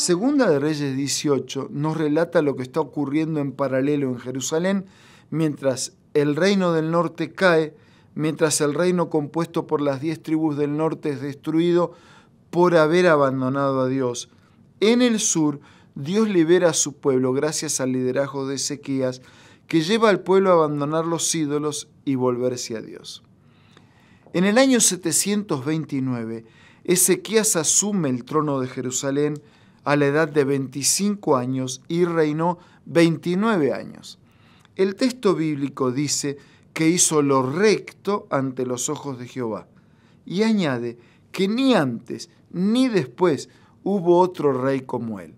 Segunda de Reyes 18 nos relata lo que está ocurriendo en paralelo en Jerusalén mientras el reino del norte cae, mientras el reino compuesto por las diez tribus del norte es destruido por haber abandonado a Dios. En el sur, Dios libera a su pueblo gracias al liderazgo de Ezequías, que lleva al pueblo a abandonar los ídolos y volverse a Dios. En el año 729, Ezequías asume el trono de Jerusalén, a la edad de 25 años y reinó 29 años. El texto bíblico dice que hizo lo recto ante los ojos de Jehová y añade que ni antes ni después hubo otro rey como él.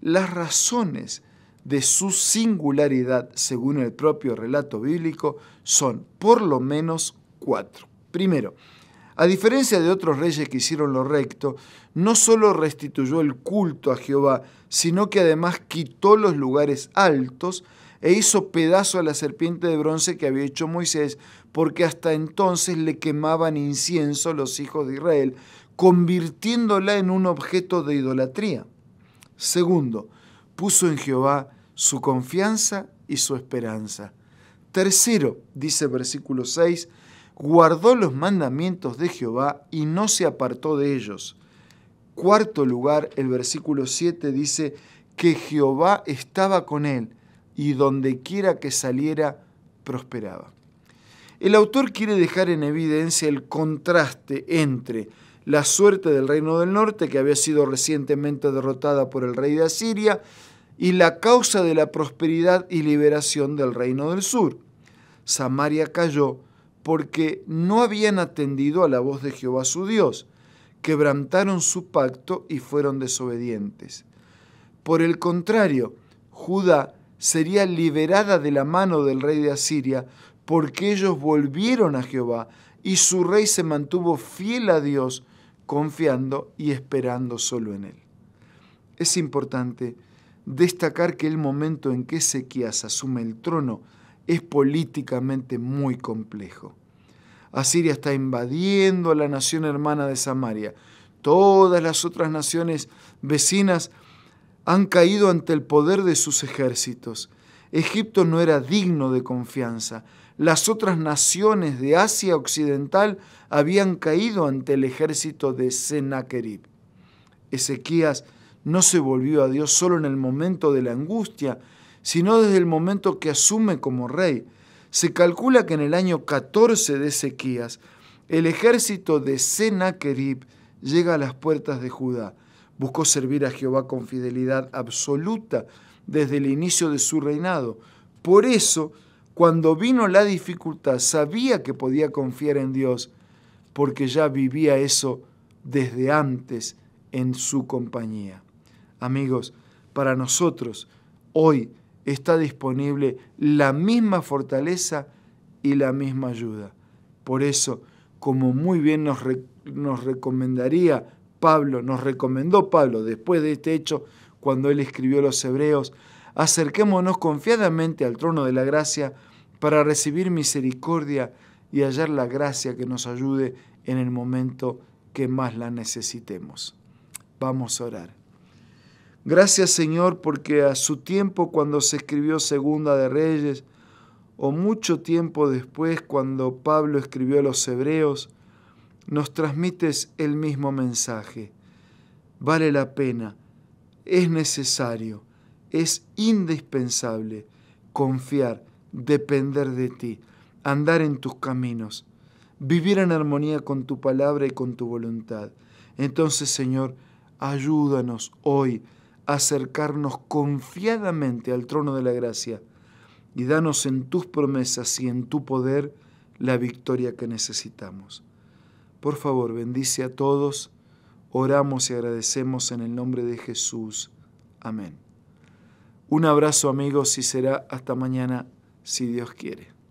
Las razones de su singularidad, según el propio relato bíblico, son por lo menos cuatro. Primero, a diferencia de otros reyes que hicieron lo recto, no solo restituyó el culto a Jehová, sino que además quitó los lugares altos e hizo pedazo a la serpiente de bronce que había hecho Moisés, porque hasta entonces le quemaban incienso los hijos de Israel, convirtiéndola en un objeto de idolatría. Segundo, puso en Jehová su confianza y su esperanza. Tercero, dice versículo 6, guardó los mandamientos de Jehová y no se apartó de ellos. Cuarto lugar, el versículo 7 dice que Jehová estaba con él y donde quiera que saliera, prosperaba. El autor quiere dejar en evidencia el contraste entre la suerte del reino del norte, que había sido recientemente derrotada por el rey de Asiria, y la causa de la prosperidad y liberación del reino del sur. Samaria cayó porque no habían atendido a la voz de Jehová su Dios, quebrantaron su pacto y fueron desobedientes. Por el contrario, Judá sería liberada de la mano del rey de Asiria, porque ellos volvieron a Jehová y su rey se mantuvo fiel a Dios, confiando y esperando solo en él. Es importante destacar que el momento en que Ezequías asume el trono es políticamente muy complejo. Asiria está invadiendo a la nación hermana de Samaria. Todas las otras naciones vecinas han caído ante el poder de sus ejércitos. Egipto no era digno de confianza. Las otras naciones de Asia Occidental habían caído ante el ejército de Sennacherib. Ezequías no se volvió a Dios solo en el momento de la angustia, sino desde el momento que asume como rey. Se calcula que en el año 14 de Ezequías, el ejército de Senaquerib llega a las puertas de Judá. Buscó servir a Jehová con fidelidad absoluta desde el inicio de su reinado. Por eso, cuando vino la dificultad, sabía que podía confiar en Dios, porque ya vivía eso desde antes en su compañía. Amigos, para nosotros, hoy, está disponible la misma fortaleza y la misma ayuda. Por eso, como muy bien nos, nos, recomendaría Pablo, nos recomendó Pablo después de este hecho, cuando él escribió los Hebreos, acerquémonos confiadamente al trono de la gracia para recibir misericordia y hallar la gracia que nos ayude en el momento que más la necesitemos. Vamos a orar. Gracias Señor porque a su tiempo cuando se escribió Segunda de Reyes, o mucho tiempo después cuando Pablo escribió a los Hebreos, nos transmites el mismo mensaje. Vale la pena, es necesario, es indispensable confiar, depender de ti, andar en tus caminos, vivir en armonía con tu palabra y con tu voluntad. Entonces, Señor, ayúdanos hoy acercarnos confiadamente al trono de la gracia y danos en tus promesas y en tu poder la victoria que necesitamos. Por favor, bendice a todos, oramos y agradecemos en el nombre de Jesús. Amén. Un abrazo amigos y será hasta mañana si Dios quiere.